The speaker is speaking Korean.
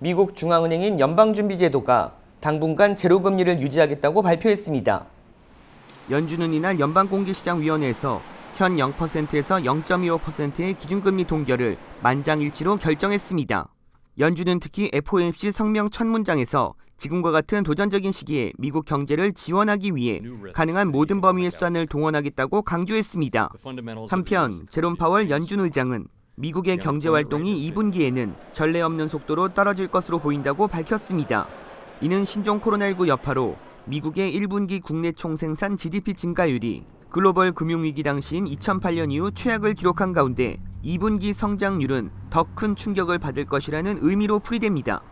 미국 중앙은행인 연방준비제도가 당분간 제로금리를 유지하겠다고 발표했습니다. 연준은 이날 연방공개시장위원회에서 현 0%에서 0.25%의 기준금리 동결을 만장일치로 결정했습니다. 연준은 특히 FOMC 성명 첫 문장에서 지금과 같은 도전적인 시기에 미국 경제를 지원하기 위해 가능한 모든 범위의 수단을 동원하겠다고 강조했습니다. 한편 제롬 파월 연준 의장은 미국의 경제 활동이 2분기에는 전례 없는 속도로 떨어질 것으로 보인다고 밝혔습니다. 이는 신종 코로나19 여파로 미국의 1분기 국내 총생산 GDP 증가율이 글로벌 금융위기 당시인 2008년 이후 최악을 기록한 가운데 2분기 성장률은 더 큰 충격을 받을 것이라는 의미로 풀이됩니다.